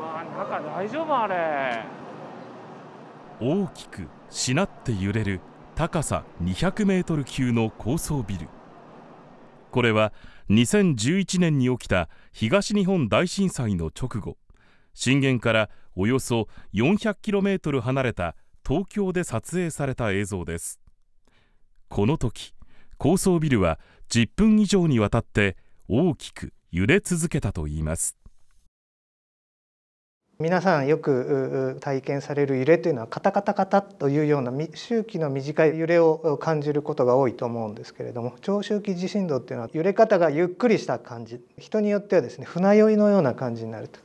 わ中大丈夫あれ大きくしなって揺れる高さ200メートル級の高層ビルこれは2011年に起きた東日本大震災の直後震源からおよそ4 0 0キロメートル離れた東京で撮影された映像ですこの時高層ビルは10分以上にわたって大きく揺れ続けたといいます皆さんよく体験される揺れというのはカタカタカタというような周期の短い揺れを感じることが多いと思うんですけれども長周期地震動っていうのは揺れ方がゆっくりした感じ人によってはですね船酔いのような感じになると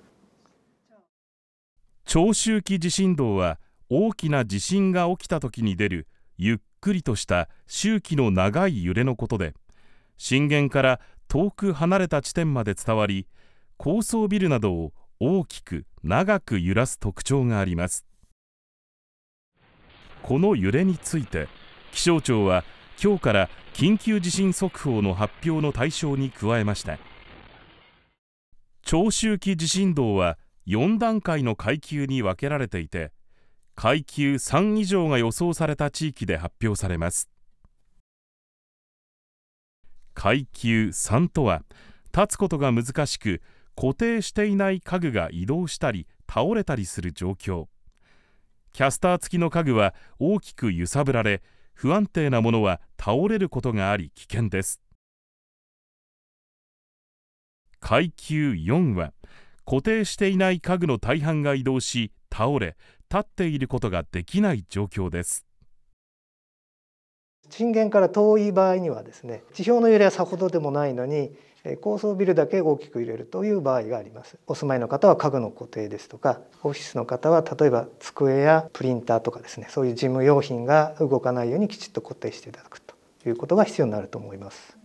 長周期地震動は大きな地震が起きた時に出るゆっくりとした周期の長い揺れのことで震源から遠く離れた地点まで伝わり高層ビルなどを大きく長く揺らす特徴がありますこの揺れについて気象庁は今日から緊急地震速報の発表の対象に加えました長周期地震動は4段階の階級に分けられていて階級3以上が予想された地域で発表されます階級3とは立つことが難しく固定していない家具が移動したり倒れたりする状況キャスター付きの家具は大きく揺さぶられ不安定なものは倒れることがあり危険です階級4は固定していない家具の大半が移動し倒れ立っていることができない状況です震源から遠い場合にはですね地表の揺れはさほどでもないのに高層ビルだけ大きく揺れるという場合がありますお住まいの方は家具の固定ですとかオフィスの方は例えば机やプリンターとかですねそういう事務用品が動かないようにきちっと固定していただくということが必要になると思います。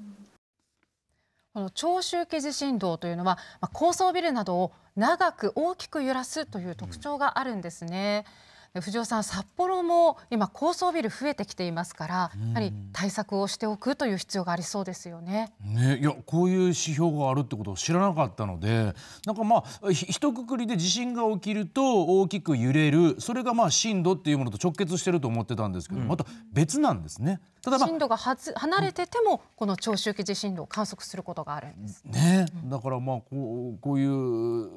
この長周期地震動というのは、ま高層ビルなどを長く大きく揺らすという特徴があるんですね。うん藤尾さん、札幌も今高層ビル増えてきていますから、やはり対策をしておくという必要がありそうですよね。ね、いやこういう指標があるってことを知らなかったので、なんかまあ一括りで地震が起きると大きく揺れる、それがまあ震度っていうものと直結してると思ってたんですけど、また別なんですね。ただ、まあ、震度がはず離れてても、この長周期地震動を観測することがあるんです。ね、だからまあこうこういう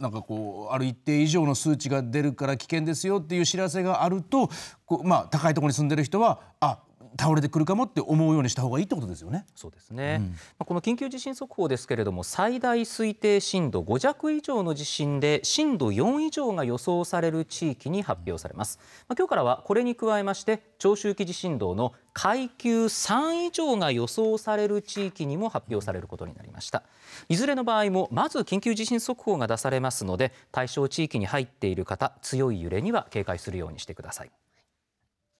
なんかこうある一定以上の数値が出るから危険ですよっていう知らせがあると、こうまあ高いところに住んでる人はあ倒れてくるかもって思うようにした方がいいってことですよね。そうですね。うん、まこの緊急地震速報ですけれども、最大推定震度5弱以上の地震で震度4以上が予想される地域に発表されます。ま今日からはこれに加えまして長周期地震動の階級3以上が予想される地域にも発表されることになりましたいずれの場合もまず緊急地震速報が出されますので対象地域に入っている方強い揺れには警戒するようにしてください